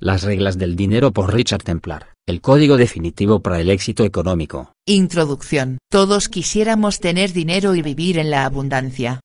Las reglas del dinero por Richard Templar, el código definitivo para el éxito económico. Introducción. Todos quisiéramos tener dinero y vivir en la abundancia.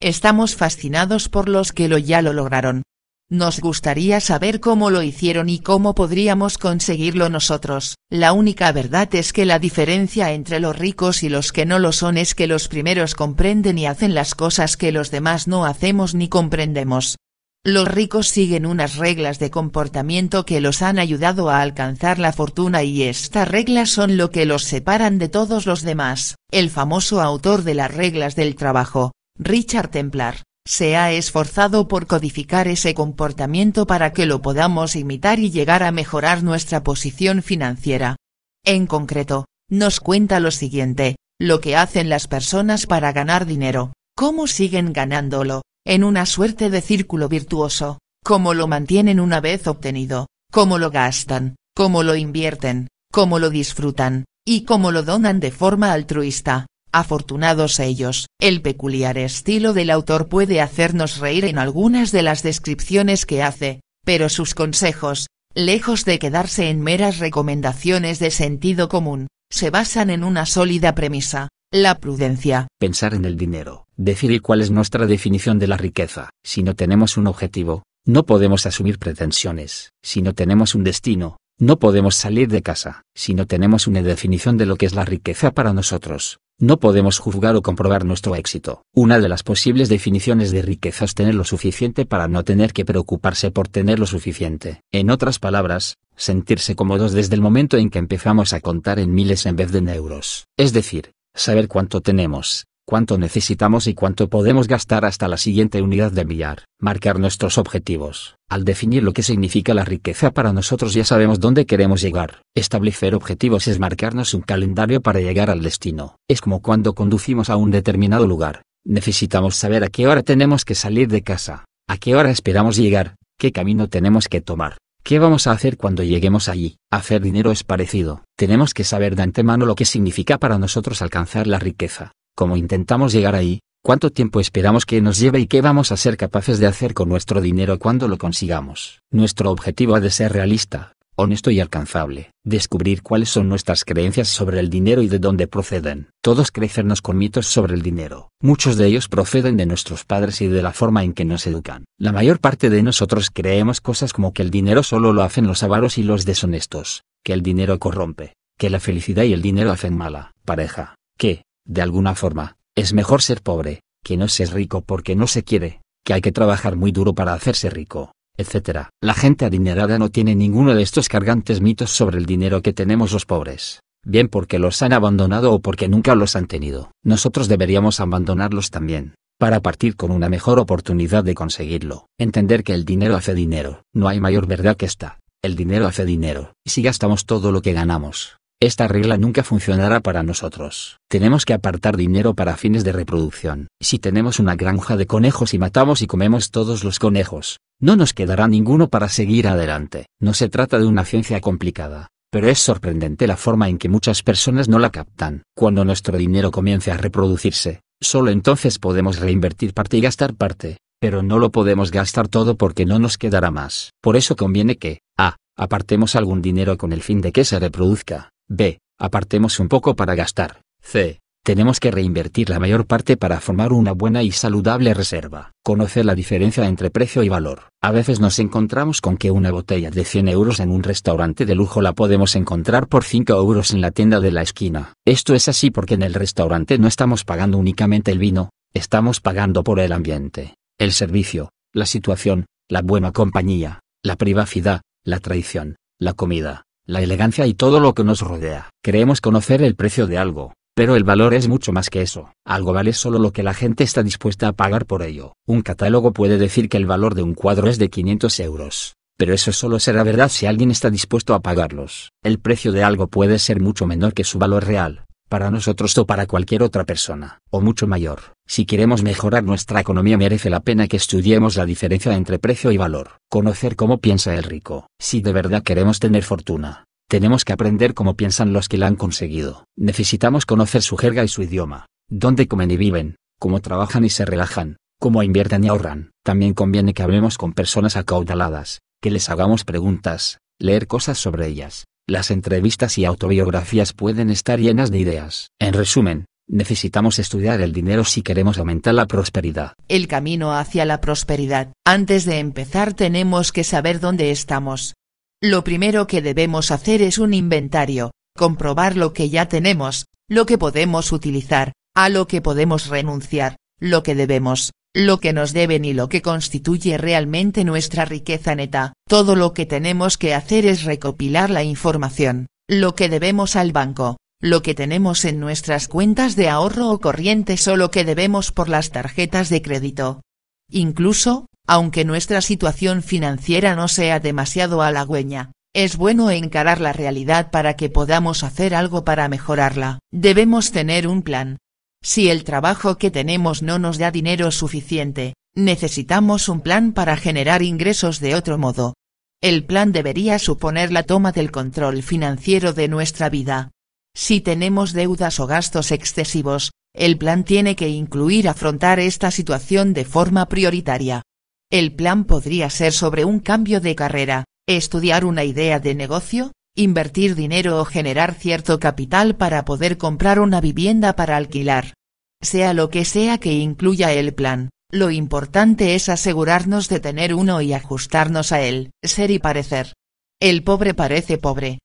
Estamos fascinados por los que lo ya lo lograron. Nos gustaría saber cómo lo hicieron y cómo podríamos conseguirlo nosotros. La única verdad es que la diferencia entre los ricos y los que no lo son es que los primeros comprenden y hacen las cosas que los demás no hacemos ni comprendemos. Los ricos siguen unas reglas de comportamiento que los han ayudado a alcanzar la fortuna y estas reglas son lo que los separan de todos los demás. El famoso autor de las reglas del trabajo, Richard Templar, se ha esforzado por codificar ese comportamiento para que lo podamos imitar y llegar a mejorar nuestra posición financiera. En concreto, nos cuenta lo siguiente, lo que hacen las personas para ganar dinero, cómo siguen ganándolo, en una suerte de círculo virtuoso, cómo lo mantienen una vez obtenido, cómo lo gastan, cómo lo invierten, cómo lo disfrutan, y cómo lo donan de forma altruista. Afortunados ellos. El peculiar estilo del autor puede hacernos reír en algunas de las descripciones que hace, pero sus consejos, lejos de quedarse en meras recomendaciones de sentido común, se basan en una sólida premisa, la prudencia. Pensar en el dinero, decidir cuál es nuestra definición de la riqueza. Si no tenemos un objetivo, no podemos asumir pretensiones. Si no tenemos un destino, no podemos salir de casa. Si no tenemos una definición de lo que es la riqueza para nosotros, no podemos juzgar o comprobar nuestro éxito. Una de las posibles definiciones de riqueza es tener lo suficiente para no tener que preocuparse por tener lo suficiente. En otras palabras, sentirse cómodos desde el momento en que empezamos a contar en miles en vez de en euros. Es decir, saber cuánto tenemos, cuánto necesitamos y cuánto podemos gastar hasta la siguiente unidad de billar. marcar nuestros objetivos. Al definir lo que significa la riqueza para nosotros ya sabemos dónde queremos llegar. Establecer objetivos es marcarnos un calendario para llegar al destino. Es como cuando conducimos a un determinado lugar. Necesitamos saber a qué hora tenemos que salir de casa, a qué hora esperamos llegar, qué camino tenemos que tomar. ¿Qué vamos a hacer cuando lleguemos allí? Hacer dinero es parecido. Tenemos que saber de antemano lo que significa para nosotros alcanzar la riqueza, cómo intentamos llegar ahí, cuánto tiempo esperamos que nos lleve y qué vamos a ser capaces de hacer con nuestro dinero cuando lo consigamos. Nuestro objetivo ha de ser realista, honesto y alcanzable, descubrir cuáles son nuestras creencias sobre el dinero y de dónde proceden. Todos crecernos con mitos sobre el dinero, muchos de ellos proceden de nuestros padres y de la forma en que nos educan. La mayor parte de nosotros creemos cosas como que el dinero solo lo hacen los avaros y los deshonestos, que el dinero corrompe, que la felicidad y el dinero hacen mala pareja, que, de alguna forma, es mejor ser pobre, que no ser rico porque no se quiere, que hay que trabajar muy duro para hacerse rico etc. La gente adinerada no tiene ninguno de estos cargantes mitos sobre el dinero que tenemos los pobres, bien porque los han abandonado o porque nunca los han tenido. Nosotros deberíamos abandonarlos también, para partir con una mejor oportunidad de conseguirlo. Entender que el dinero hace dinero. No hay mayor verdad que esta. El dinero hace dinero. Y si gastamos todo lo que ganamos, esta regla nunca funcionará para nosotros. Tenemos que apartar dinero para fines de reproducción. Si tenemos una granja de conejos y matamos y comemos todos los conejos, no nos quedará ninguno para seguir adelante. No se trata de una ciencia complicada, pero es sorprendente la forma en que muchas personas no la captan. Cuando nuestro dinero comience a reproducirse, solo entonces podemos reinvertir parte y gastar parte, pero no lo podemos gastar todo porque no nos quedará más. Por eso conviene que, a, apartemos algún dinero con el fin de que se reproduzca B. Apartemos un poco para gastar. C. Tenemos que reinvertir la mayor parte para formar una buena y saludable reserva. Conocer la diferencia entre precio y valor. A veces nos encontramos con que una botella de 100 euros en un restaurante de lujo la podemos encontrar por 5 euros en la tienda de la esquina. Esto es así porque en el restaurante no estamos pagando únicamente el vino, estamos pagando por el ambiente, el servicio, la situación, la buena compañía, la privacidad, la traición, la comida, la elegancia y todo lo que nos rodea. Creemos conocer el precio de algo, pero el valor es mucho más que eso. Algo vale solo lo que la gente está dispuesta a pagar por ello. Un catálogo puede decir que el valor de un cuadro es de 500 euros. Pero eso solo será verdad si alguien está dispuesto a pagarlos. El precio de algo puede ser mucho menor que su valor real, para nosotros o para cualquier otra persona, o mucho mayor. Si queremos mejorar nuestra economía merece la pena que estudiemos la diferencia entre precio y valor, conocer cómo piensa el rico. Si de verdad queremos tener fortuna, tenemos que aprender cómo piensan los que la han conseguido. Necesitamos conocer su jerga y su idioma, dónde comen y viven, cómo trabajan y se relajan, cómo invierten y ahorran. También conviene que hablemos con personas acaudaladas, que les hagamos preguntas, leer cosas sobre ellas. Las entrevistas y autobiografías pueden estar llenas de ideas. En resumen, Necesitamos estudiar el dinero si queremos aumentar la prosperidad. El camino hacia la prosperidad. Antes de empezar tenemos que saber dónde estamos. Lo primero que debemos hacer es un inventario, comprobar lo que ya tenemos, lo que podemos utilizar, a lo que podemos renunciar, lo que debemos, lo que nos deben y lo que constituye realmente nuestra riqueza neta. Todo lo que tenemos que hacer es recopilar la información, lo que debemos al banco, lo que tenemos en nuestras cuentas de ahorro o corriente o lo que debemos por las tarjetas de crédito. Incluso, aunque nuestra situación financiera no sea demasiado halagüeña, es bueno encarar la realidad para que podamos hacer algo para mejorarla. Debemos tener un plan. Si el trabajo que tenemos no nos da dinero suficiente, necesitamos un plan para generar ingresos de otro modo. El plan debería suponer la toma del control financiero de nuestra vida, si tenemos deudas o gastos excesivos, el plan tiene que incluir afrontar esta situación de forma prioritaria. El plan podría ser sobre un cambio de carrera, estudiar una idea de negocio, invertir dinero o generar cierto capital para poder comprar una vivienda para alquilar. Sea lo que sea que incluya el plan, lo importante es asegurarnos de tener uno y ajustarnos a él, ser y parecer. El pobre parece pobre,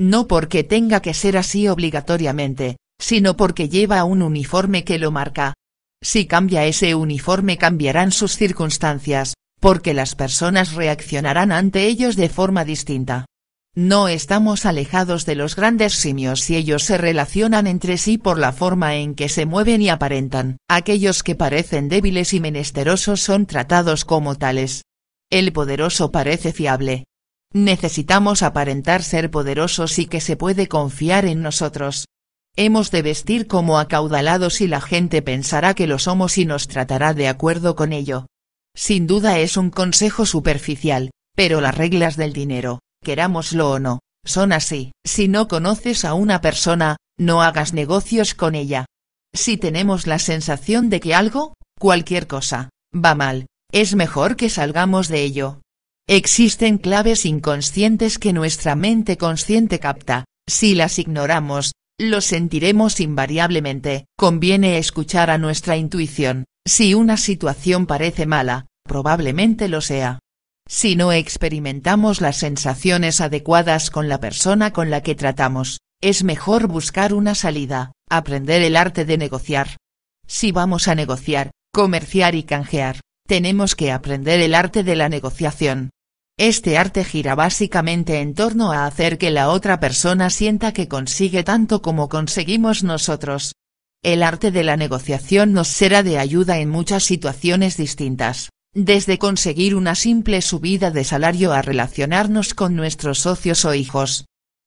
no porque tenga que ser así obligatoriamente, sino porque lleva un uniforme que lo marca. Si cambia ese uniforme cambiarán sus circunstancias, porque las personas reaccionarán ante ellos de forma distinta. No estamos alejados de los grandes simios si ellos se relacionan entre sí por la forma en que se mueven y aparentan. Aquellos que parecen débiles y menesterosos son tratados como tales. El poderoso parece fiable, Necesitamos aparentar ser poderosos y que se puede confiar en nosotros. Hemos de vestir como acaudalados y la gente pensará que lo somos y nos tratará de acuerdo con ello. Sin duda es un consejo superficial, pero las reglas del dinero, querámoslo o no, son así. Si no conoces a una persona, no hagas negocios con ella. Si tenemos la sensación de que algo, cualquier cosa, va mal, es mejor que salgamos de ello. Existen claves inconscientes que nuestra mente consciente capta, si las ignoramos, lo sentiremos invariablemente. Conviene escuchar a nuestra intuición, si una situación parece mala, probablemente lo sea. Si no experimentamos las sensaciones adecuadas con la persona con la que tratamos, es mejor buscar una salida, aprender el arte de negociar. Si vamos a negociar, comerciar y canjear, tenemos que aprender el arte de la negociación, este arte gira básicamente en torno a hacer que la otra persona sienta que consigue tanto como conseguimos nosotros. El arte de la negociación nos será de ayuda en muchas situaciones distintas, desde conseguir una simple subida de salario a relacionarnos con nuestros socios o hijos.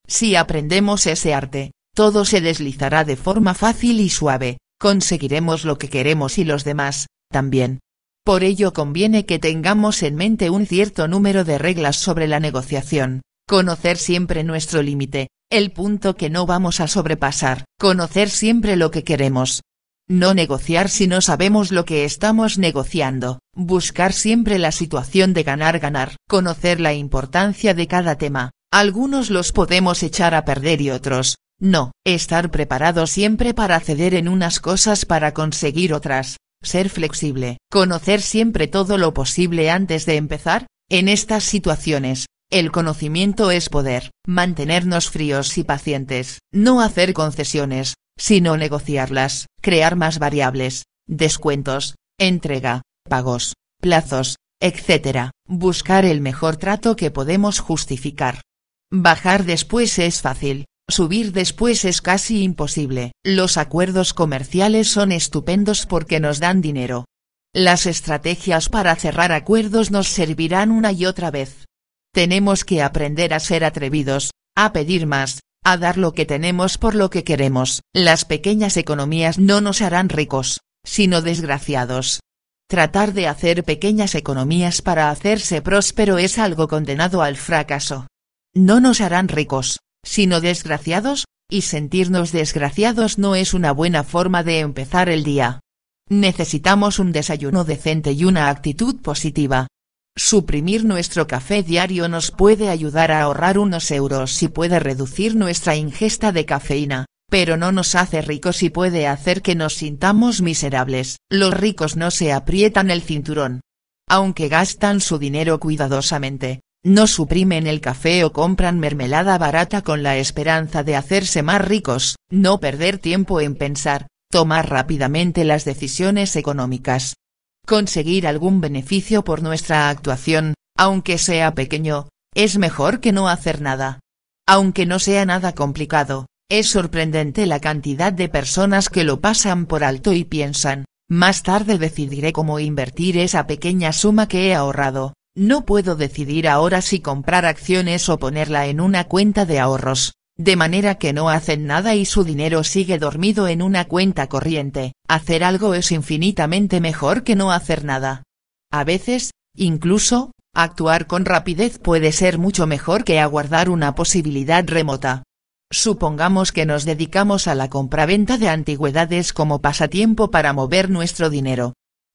Si aprendemos ese arte, todo se deslizará de forma fácil y suave, conseguiremos lo que queremos y los demás, también. Por ello conviene que tengamos en mente un cierto número de reglas sobre la negociación, conocer siempre nuestro límite, el punto que no vamos a sobrepasar, conocer siempre lo que queremos. No negociar si no sabemos lo que estamos negociando, buscar siempre la situación de ganar-ganar, conocer la importancia de cada tema, algunos los podemos echar a perder y otros, no, estar preparado siempre para ceder en unas cosas para conseguir otras, ser flexible, conocer siempre todo lo posible antes de empezar, en estas situaciones, el conocimiento es poder, mantenernos fríos y pacientes, no hacer concesiones, sino negociarlas, crear más variables, descuentos, entrega, pagos, plazos, etc., buscar el mejor trato que podemos justificar. Bajar después es fácil, Subir después es casi imposible. Los acuerdos comerciales son estupendos porque nos dan dinero. Las estrategias para cerrar acuerdos nos servirán una y otra vez. Tenemos que aprender a ser atrevidos, a pedir más, a dar lo que tenemos por lo que queremos. Las pequeñas economías no nos harán ricos, sino desgraciados. Tratar de hacer pequeñas economías para hacerse próspero es algo condenado al fracaso. No nos harán ricos, sino desgraciados, y sentirnos desgraciados no es una buena forma de empezar el día. Necesitamos un desayuno decente y una actitud positiva. Suprimir nuestro café diario nos puede ayudar a ahorrar unos euros si puede reducir nuestra ingesta de cafeína, pero no nos hace ricos y puede hacer que nos sintamos miserables. Los ricos no se aprietan el cinturón. Aunque gastan su dinero cuidadosamente, no suprimen el café o compran mermelada barata con la esperanza de hacerse más ricos, no perder tiempo en pensar, tomar rápidamente las decisiones económicas. Conseguir algún beneficio por nuestra actuación, aunque sea pequeño, es mejor que no hacer nada. Aunque no sea nada complicado, es sorprendente la cantidad de personas que lo pasan por alto y piensan, más tarde decidiré cómo invertir esa pequeña suma que he ahorrado. No puedo decidir ahora si comprar acciones o ponerla en una cuenta de ahorros, de manera que no hacen nada y su dinero sigue dormido en una cuenta corriente, hacer algo es infinitamente mejor que no hacer nada. A veces, incluso, actuar con rapidez puede ser mucho mejor que aguardar una posibilidad remota. Supongamos que nos dedicamos a la compraventa de antigüedades como pasatiempo para mover nuestro dinero.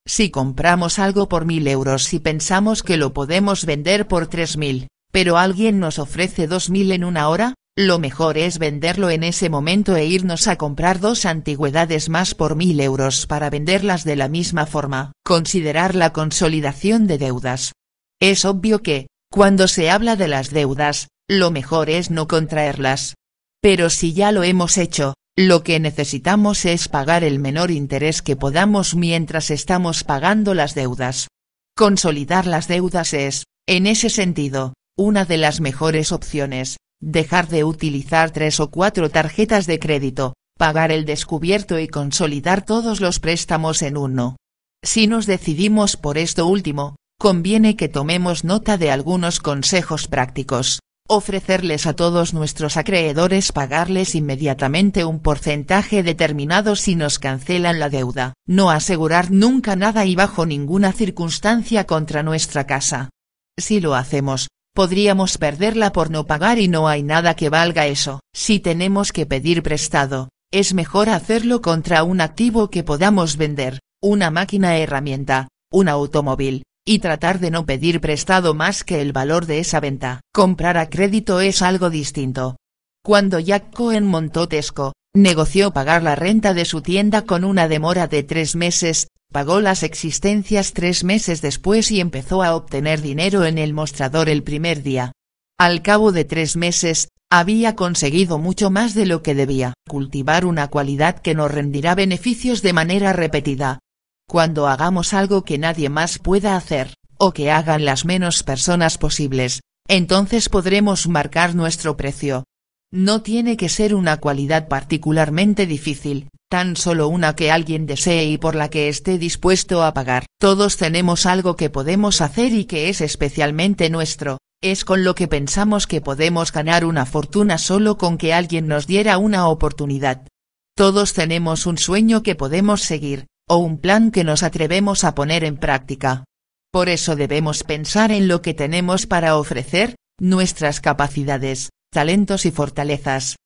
Si compramos algo por mil euros y pensamos que lo podemos vender por tres mil, pero alguien nos ofrece dos mil en una hora, lo mejor es venderlo en ese momento e irnos a comprar dos antigüedades más por mil euros para venderlas de la misma forma. Considerar la consolidación de deudas. Es obvio que, cuando se habla de las deudas, lo mejor es no contraerlas. Pero si ya lo hemos hecho, lo que necesitamos es pagar el menor interés que podamos mientras estamos pagando las deudas. Consolidar las deudas es, en ese sentido, una de las mejores opciones, dejar de utilizar tres o cuatro tarjetas de crédito, pagar el descubierto y consolidar todos los préstamos en uno. Si nos decidimos por esto último, conviene que tomemos nota de algunos consejos prácticos ofrecerles a todos nuestros acreedores pagarles inmediatamente un porcentaje determinado si nos cancelan la deuda, no asegurar nunca nada y bajo ninguna circunstancia contra nuestra casa. Si lo hacemos, podríamos perderla por no pagar y no hay nada que valga eso. Si tenemos que pedir prestado, es mejor hacerlo contra un activo que podamos vender, una máquina herramienta, un automóvil, y tratar de no pedir prestado más que el valor de esa venta. Comprar a crédito es algo distinto. Cuando Jack Cohen montó Tesco, negoció pagar la renta de su tienda con una demora de tres meses, pagó las existencias tres meses después y empezó a obtener dinero en el mostrador el primer día. Al cabo de tres meses, había conseguido mucho más de lo que debía. Cultivar una cualidad que nos rendirá beneficios de manera repetida, cuando hagamos algo que nadie más pueda hacer, o que hagan las menos personas posibles, entonces podremos marcar nuestro precio. No tiene que ser una cualidad particularmente difícil, tan solo una que alguien desee y por la que esté dispuesto a pagar. Todos tenemos algo que podemos hacer y que es especialmente nuestro, es con lo que pensamos que podemos ganar una fortuna solo con que alguien nos diera una oportunidad. Todos tenemos un sueño que podemos seguir, o un plan que nos atrevemos a poner en práctica. Por eso debemos pensar en lo que tenemos para ofrecer, nuestras capacidades, talentos y fortalezas.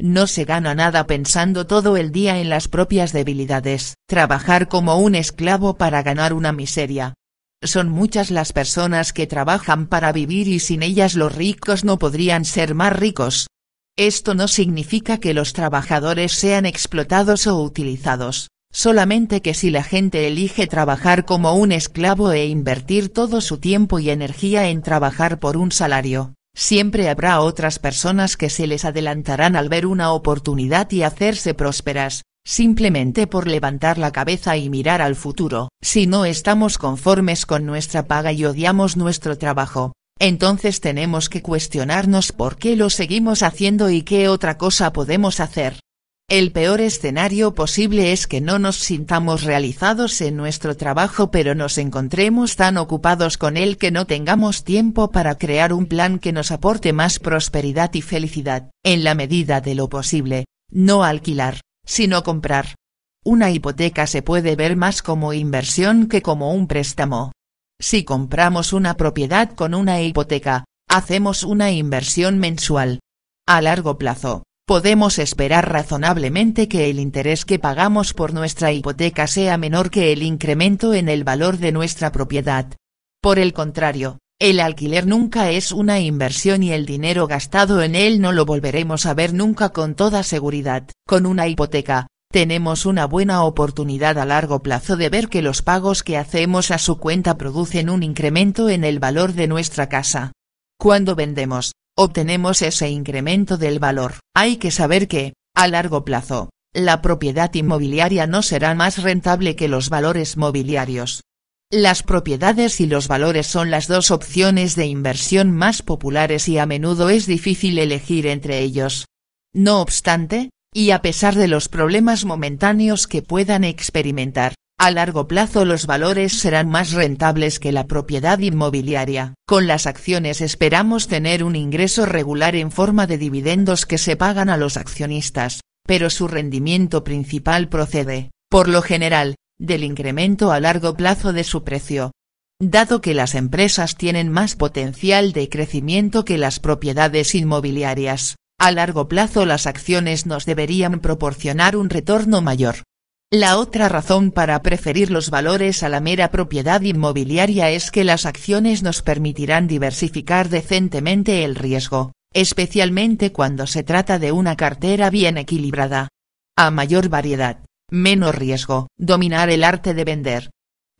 No se gana nada pensando todo el día en las propias debilidades, trabajar como un esclavo para ganar una miseria. Son muchas las personas que trabajan para vivir y sin ellas los ricos no podrían ser más ricos. Esto no significa que los trabajadores sean explotados o utilizados, solamente que si la gente elige trabajar como un esclavo e invertir todo su tiempo y energía en trabajar por un salario, siempre habrá otras personas que se les adelantarán al ver una oportunidad y hacerse prósperas, simplemente por levantar la cabeza y mirar al futuro. Si no estamos conformes con nuestra paga y odiamos nuestro trabajo, entonces tenemos que cuestionarnos por qué lo seguimos haciendo y qué otra cosa podemos hacer. El peor escenario posible es que no nos sintamos realizados en nuestro trabajo pero nos encontremos tan ocupados con él que no tengamos tiempo para crear un plan que nos aporte más prosperidad y felicidad, en la medida de lo posible, no alquilar, sino comprar. Una hipoteca se puede ver más como inversión que como un préstamo. Si compramos una propiedad con una hipoteca, hacemos una inversión mensual. A largo plazo, podemos esperar razonablemente que el interés que pagamos por nuestra hipoteca sea menor que el incremento en el valor de nuestra propiedad. Por el contrario, el alquiler nunca es una inversión y el dinero gastado en él no lo volveremos a ver nunca con toda seguridad. Con una hipoteca, tenemos una buena oportunidad a largo plazo de ver que los pagos que hacemos a su cuenta producen un incremento en el valor de nuestra casa. Cuando vendemos, obtenemos ese incremento del valor. Hay que saber que, a largo plazo, la propiedad inmobiliaria no será más rentable que los valores mobiliarios. Las propiedades y los valores son las dos opciones de inversión más populares y a menudo es difícil elegir entre ellos. No obstante, y a pesar de los problemas momentáneos que puedan experimentar, a largo plazo los valores serán más rentables que la propiedad inmobiliaria. Con las acciones esperamos tener un ingreso regular en forma de dividendos que se pagan a los accionistas, pero su rendimiento principal procede, por lo general, del incremento a largo plazo de su precio. Dado que las empresas tienen más potencial de crecimiento que las propiedades inmobiliarias, a largo plazo las acciones nos deberían proporcionar un retorno mayor. La otra razón para preferir los valores a la mera propiedad inmobiliaria es que las acciones nos permitirán diversificar decentemente el riesgo, especialmente cuando se trata de una cartera bien equilibrada. A mayor variedad, menos riesgo. Dominar el arte de vender.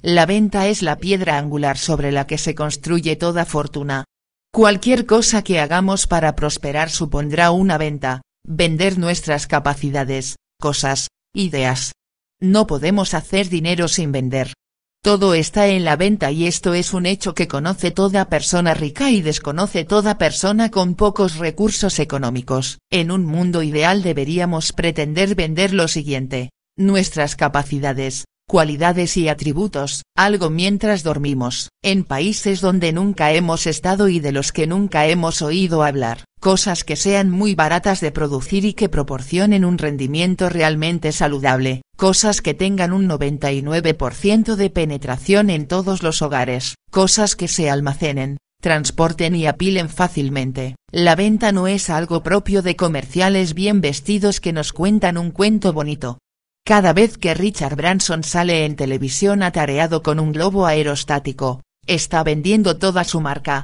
La venta es la piedra angular sobre la que se construye toda fortuna. Cualquier cosa que hagamos para prosperar supondrá una venta, vender nuestras capacidades, cosas, ideas, no podemos hacer dinero sin vender. Todo está en la venta y esto es un hecho que conoce toda persona rica y desconoce toda persona con pocos recursos económicos. En un mundo ideal deberíamos pretender vender lo siguiente, nuestras capacidades, cualidades y atributos, algo mientras dormimos, en países donde nunca hemos estado y de los que nunca hemos oído hablar, cosas que sean muy baratas de producir y que proporcionen un rendimiento realmente saludable, cosas que tengan un 99% de penetración en todos los hogares, cosas que se almacenen, transporten y apilen fácilmente. La venta no es algo propio de comerciales bien vestidos que nos cuentan un cuento bonito. Cada vez que Richard Branson sale en televisión atareado con un globo aerostático, está vendiendo toda su marca.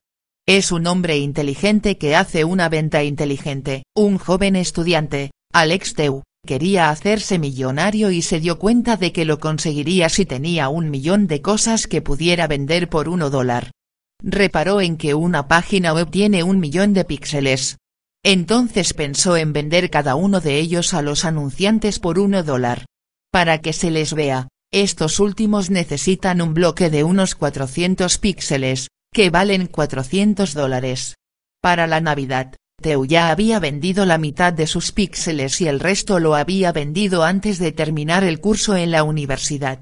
Es un hombre inteligente que hace una venta inteligente. Un joven estudiante, Alex Teu, quería hacerse millonario y se dio cuenta de que lo conseguiría si tenía un millón de cosas que pudiera vender por uno dólar. Reparó en que una página web tiene un millón de píxeles. Entonces pensó en vender cada uno de ellos a los anunciantes por uno dólar. Para que se les vea, estos últimos necesitan un bloque de unos 400 píxeles, que valen 400 dólares. Para la Navidad, Teu ya había vendido la mitad de sus píxeles y el resto lo había vendido antes de terminar el curso en la universidad.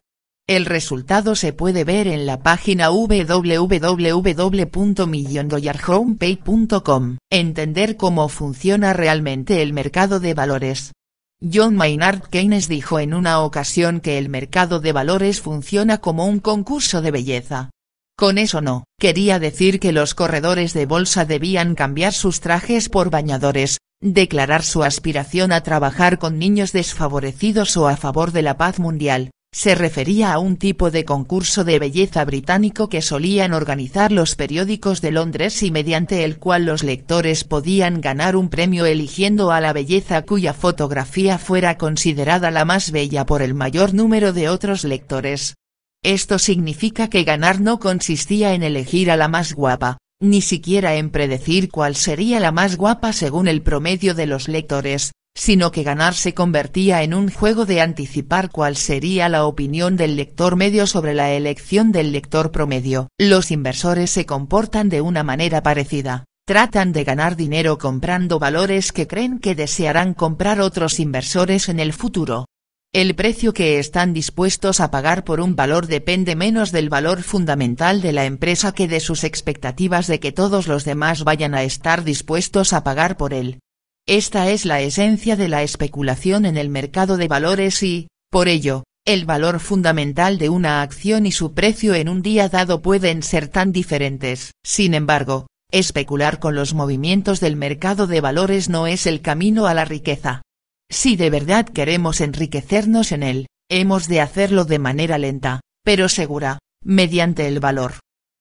El resultado se puede ver en la página www.milliondollarhomepay.com. Entender cómo funciona realmente el mercado de valores. John Maynard Keynes dijo en una ocasión que el mercado de valores funciona como un concurso de belleza. Con eso no, quería decir que los corredores de bolsa debían cambiar sus trajes por bañadores, declarar su aspiración a trabajar con niños desfavorecidos o a favor de la paz mundial, se refería a un tipo de concurso de belleza británico que solían organizar los periódicos de Londres y mediante el cual los lectores podían ganar un premio eligiendo a la belleza cuya fotografía fuera considerada la más bella por el mayor número de otros lectores. Esto significa que ganar no consistía en elegir a la más guapa, ni siquiera en predecir cuál sería la más guapa según el promedio de los lectores, sino que ganar se convertía en un juego de anticipar cuál sería la opinión del lector medio sobre la elección del lector promedio. Los inversores se comportan de una manera parecida, tratan de ganar dinero comprando valores que creen que desearán comprar otros inversores en el futuro. El precio que están dispuestos a pagar por un valor depende menos del valor fundamental de la empresa que de sus expectativas de que todos los demás vayan a estar dispuestos a pagar por él. Esta es la esencia de la especulación en el mercado de valores y, por ello, el valor fundamental de una acción y su precio en un día dado pueden ser tan diferentes. Sin embargo, especular con los movimientos del mercado de valores no es el camino a la riqueza. Si de verdad queremos enriquecernos en él, hemos de hacerlo de manera lenta, pero segura, mediante el valor.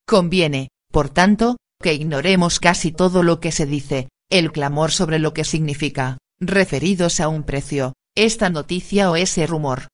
Conviene, por tanto, que ignoremos casi todo lo que se dice, el clamor sobre lo que significa, referidos a un precio, esta noticia o ese rumor.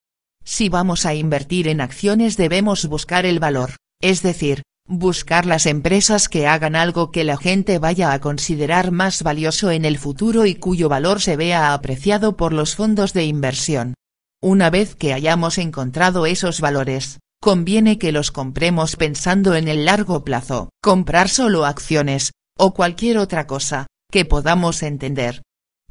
Si vamos a invertir en acciones debemos buscar el valor, es decir, buscar las empresas que hagan algo que la gente vaya a considerar más valioso en el futuro y cuyo valor se vea apreciado por los fondos de inversión. Una vez que hayamos encontrado esos valores, conviene que los compremos pensando en el largo plazo. Comprar solo acciones, o cualquier otra cosa, que podamos entender.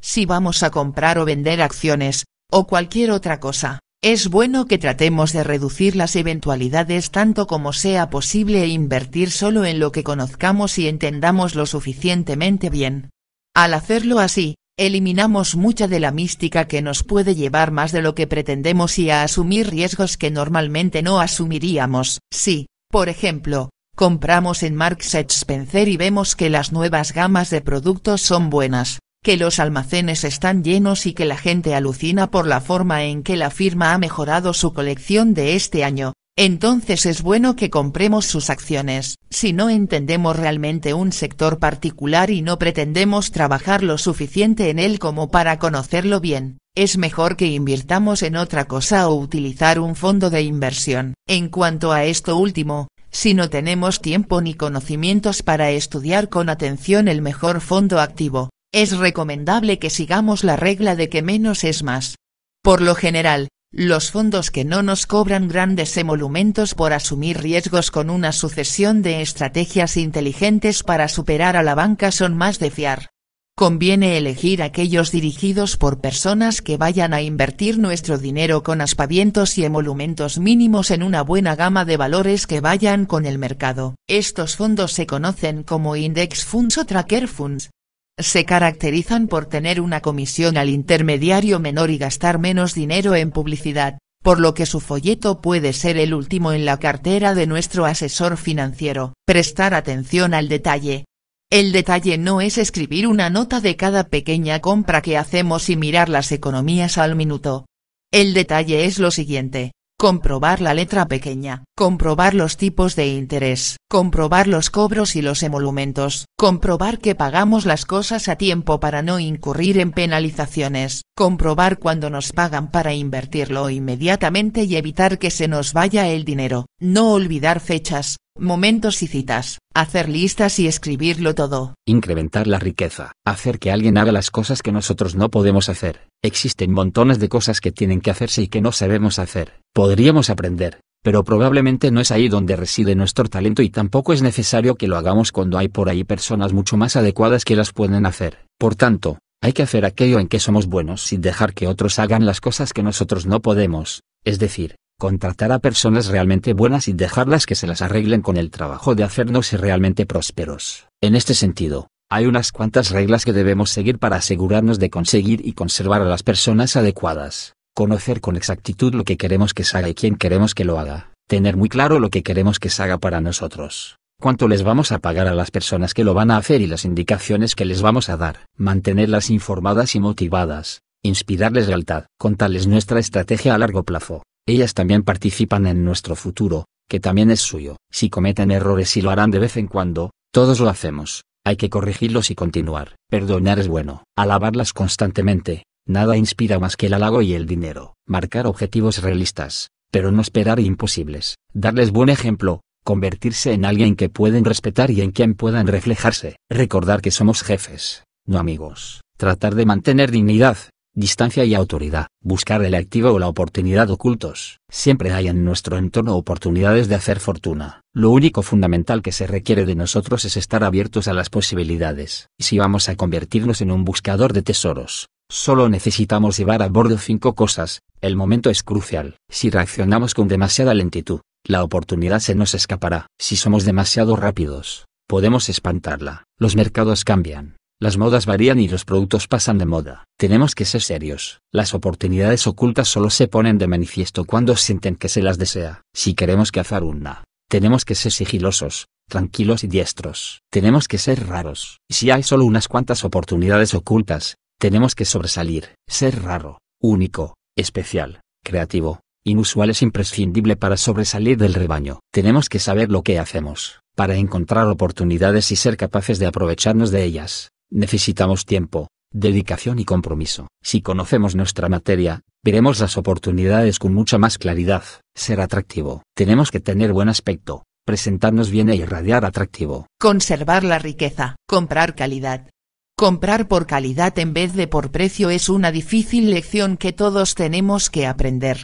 Si vamos a comprar o vender acciones, o cualquier otra cosa, es bueno que tratemos de reducir las eventualidades tanto como sea posible e invertir solo en lo que conozcamos y entendamos lo suficientemente bien. Al hacerlo así, eliminamos mucha de la mística que nos puede llevar más de lo que pretendemos y a asumir riesgos que normalmente no asumiríamos. Si, por ejemplo, compramos en Marks Spencer y vemos que las nuevas gamas de productos son buenas, que los almacenes están llenos y que la gente alucina por la forma en que la firma ha mejorado su colección de este año, entonces es bueno que compremos sus acciones. Si no entendemos realmente un sector particular y no pretendemos trabajar lo suficiente en él como para conocerlo bien, es mejor que invirtamos en otra cosa o utilizar un fondo de inversión. En cuanto a esto último, si no tenemos tiempo ni conocimientos para estudiar con atención el mejor fondo activo, es recomendable que sigamos la regla de que menos es más. Por lo general, los fondos que no nos cobran grandes emolumentos por asumir riesgos con una sucesión de estrategias inteligentes para superar a la banca son más de fiar. Conviene elegir aquellos dirigidos por personas que vayan a invertir nuestro dinero con aspavientos y emolumentos mínimos en una buena gama de valores que vayan con el mercado. Estos fondos se conocen como Index Funds o Tracker Funds se caracterizan por tener una comisión al intermediario menor y gastar menos dinero en publicidad, por lo que su folleto puede ser el último en la cartera de nuestro asesor financiero. Prestar atención al detalle. El detalle no es escribir una nota de cada pequeña compra que hacemos y mirar las economías al minuto. El detalle es lo siguiente, comprobar la letra pequeña, comprobar los tipos de interés, comprobar los cobros y los emolumentos, comprobar que pagamos las cosas a tiempo para no incurrir en penalizaciones, comprobar cuando nos pagan para invertirlo inmediatamente y evitar que se nos vaya el dinero, no olvidar fechas, momentos y citas, hacer listas y escribirlo todo. Incrementar la riqueza, hacer que alguien haga las cosas que nosotros no podemos hacer. Existen montones de cosas que tienen que hacerse y que no sabemos hacer. Podríamos aprender, pero probablemente no es ahí donde reside nuestro talento y tampoco es necesario que lo hagamos cuando hay por ahí personas mucho más adecuadas que las pueden hacer. Por tanto, hay que hacer aquello en que somos buenos sin dejar que otros hagan las cosas que nosotros no podemos, es decir, contratar a personas realmente buenas y dejarlas que se las arreglen con el trabajo de hacernos realmente prósperos. En este sentido, hay unas cuantas reglas que debemos seguir para asegurarnos de conseguir y conservar a las personas adecuadas, conocer con exactitud lo que queremos que se haga y quién queremos que lo haga, tener muy claro lo que queremos que se haga para nosotros, cuánto les vamos a pagar a las personas que lo van a hacer y las indicaciones que les vamos a dar, mantenerlas informadas y motivadas, inspirarles lealtad, contarles nuestra estrategia a largo plazo, ellas también participan en nuestro futuro, que también es suyo. Si cometen errores y lo harán de vez en cuando, todos lo hacemos. Hay que corregirlos y continuar. Perdonar es bueno. Alabarlas constantemente. Nada inspira más que el halago y el dinero. Marcar objetivos realistas, pero no esperar imposibles. Darles buen ejemplo, convertirse en alguien que pueden respetar y en quien puedan reflejarse. Recordar que somos jefes, no amigos. Tratar de mantener dignidad, distancia y autoridad, buscar el activo o la oportunidad ocultos. Siempre hay en nuestro entorno oportunidades de hacer fortuna. Lo único fundamental que se requiere de nosotros es estar abiertos a las posibilidades. si vamos a convertirnos en un buscador de tesoros, solo necesitamos llevar a bordo cinco cosas, el momento es crucial. Si reaccionamos con demasiada lentitud, la oportunidad se nos escapará. Si somos demasiado rápidos, podemos espantarla. Los mercados cambian las modas varían y los productos pasan de moda. Tenemos que ser serios. Las oportunidades ocultas solo se ponen de manifiesto cuando sienten que se las desea. Si queremos cazar una, tenemos que ser sigilosos, tranquilos y diestros. Tenemos que ser raros. si hay solo unas cuantas oportunidades ocultas, tenemos que sobresalir. Ser raro, único, especial, creativo, inusual es imprescindible para sobresalir del rebaño. Tenemos que saber lo que hacemos para encontrar oportunidades y ser capaces de aprovecharnos de ellas. Necesitamos tiempo, dedicación y compromiso. Si conocemos nuestra materia, veremos las oportunidades con mucha más claridad. Ser atractivo. Tenemos que tener buen aspecto, presentarnos bien e irradiar atractivo. Conservar la riqueza. Comprar calidad. Comprar por calidad en vez de por precio es una difícil lección que todos tenemos que aprender.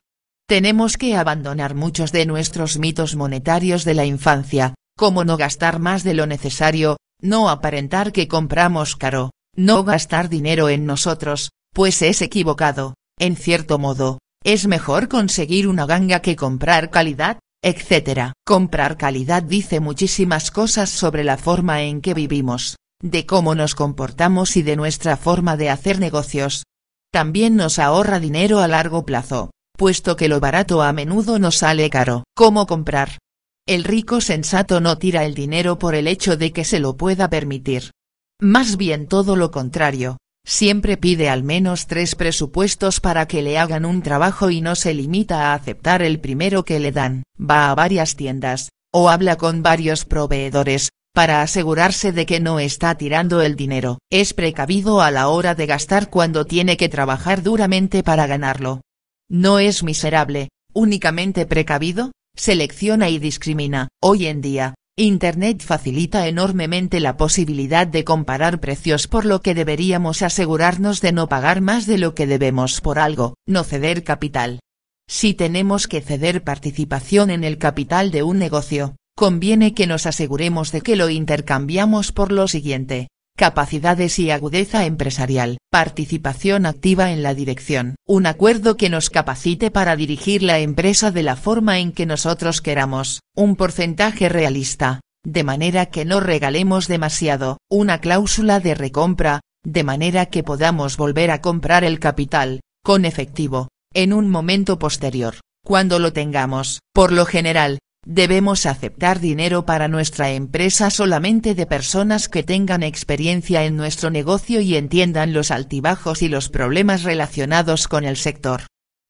Tenemos que abandonar muchos de nuestros mitos monetarios de la infancia, como no gastar más de lo necesario, no aparentar que compramos caro, no gastar dinero en nosotros, pues es equivocado, en cierto modo, es mejor conseguir una ganga que comprar calidad, etc. Comprar calidad dice muchísimas cosas sobre la forma en que vivimos, de cómo nos comportamos y de nuestra forma de hacer negocios. También nos ahorra dinero a largo plazo, puesto que lo barato a menudo nos sale caro. ¿Cómo comprar? El rico sensato no tira el dinero por el hecho de que se lo pueda permitir. Más bien todo lo contrario, siempre pide al menos tres presupuestos para que le hagan un trabajo y no se limita a aceptar el primero que le dan, va a varias tiendas, o habla con varios proveedores, para asegurarse de que no está tirando el dinero. Es precavido a la hora de gastar cuando tiene que trabajar duramente para ganarlo. No es miserable, únicamente precavido, selecciona y discrimina. Hoy en día, Internet facilita enormemente la posibilidad de comparar precios por lo que deberíamos asegurarnos de no pagar más de lo que debemos por algo, no ceder capital. Si tenemos que ceder participación en el capital de un negocio, conviene que nos aseguremos de que lo intercambiamos por lo siguiente capacidades y agudeza empresarial, participación activa en la dirección, un acuerdo que nos capacite para dirigir la empresa de la forma en que nosotros queramos, un porcentaje realista, de manera que no regalemos demasiado, una cláusula de recompra, de manera que podamos volver a comprar el capital, con efectivo, en un momento posterior, cuando lo tengamos. Por lo general, Debemos aceptar dinero para nuestra empresa solamente de personas que tengan experiencia en nuestro negocio y entiendan los altibajos y los problemas relacionados con el sector.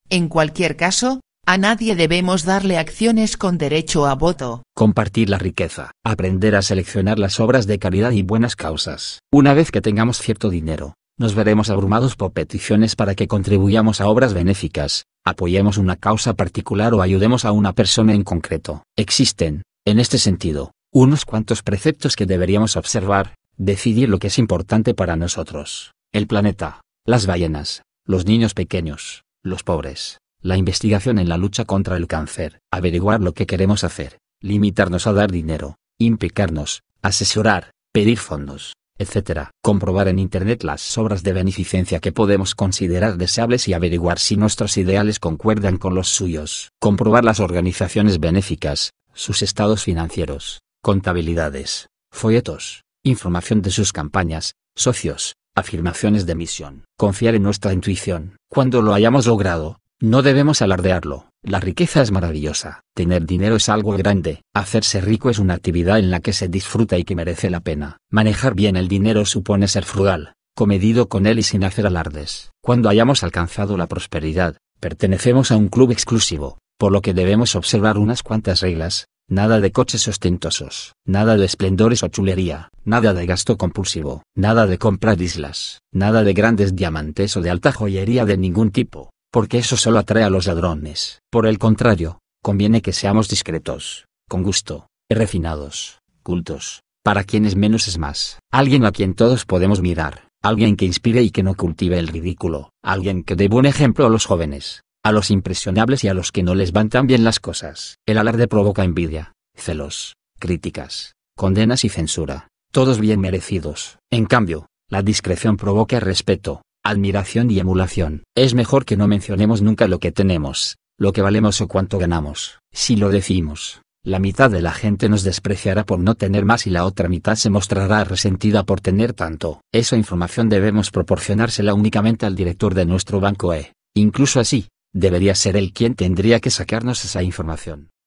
En cualquier caso, a nadie debemos darle acciones con derecho a voto. Compartir la riqueza. Aprender a seleccionar las obras de calidad y buenas causas. Una vez que tengamos cierto dinero, nos veremos abrumados por peticiones para que contribuyamos a obras benéficas, apoyemos una causa particular o ayudemos a una persona en concreto. Existen, en este sentido, unos cuantos preceptos que deberíamos observar, decidir lo que es importante para nosotros, el planeta, las ballenas, los niños pequeños, los pobres, la investigación en la lucha contra el cáncer, averiguar lo que queremos hacer, limitarnos a dar dinero, implicarnos, asesorar, pedir fondos, etc. Comprobar en Internet las obras de beneficencia que podemos considerar deseables y averiguar si nuestros ideales concuerdan con los suyos. Comprobar las organizaciones benéficas, sus estados financieros, contabilidades, folletos, información de sus campañas, socios, afirmaciones de misión. Confiar en nuestra intuición. Cuando lo hayamos logrado, no debemos alardearlo, la riqueza es maravillosa, tener dinero es algo grande, hacerse rico es una actividad en la que se disfruta y que merece la pena. Manejar bien el dinero supone ser frugal, comedido con él y sin hacer alardes. Cuando hayamos alcanzado la prosperidad, pertenecemos a un club exclusivo, por lo que debemos observar unas cuantas reglas, nada de coches ostentosos, nada de esplendores o chulería, nada de gasto compulsivo, nada de comprar islas, nada de grandes diamantes o de alta joyería de ningún tipo porque eso solo atrae a los ladrones. Por el contrario, conviene que seamos discretos, con gusto, refinados, cultos, para quienes menos es más. Alguien a quien todos podemos mirar, alguien que inspire y que no cultive el ridículo, alguien que dé buen ejemplo a los jóvenes, a los impresionables y a los que no les van tan bien las cosas. El alarde provoca envidia, celos, críticas, condenas y censura, todos bien merecidos. En cambio, la discreción provoca respeto, admiración y emulación. Es mejor que no mencionemos nunca lo que tenemos, lo que valemos o cuánto ganamos. Si lo decimos, la mitad de la gente nos despreciará por no tener más y la otra mitad se mostrará resentida por tener tanto. Esa información debemos proporcionársela únicamente al director de nuestro banco e, incluso así, debería ser él quien tendría que sacarnos esa información.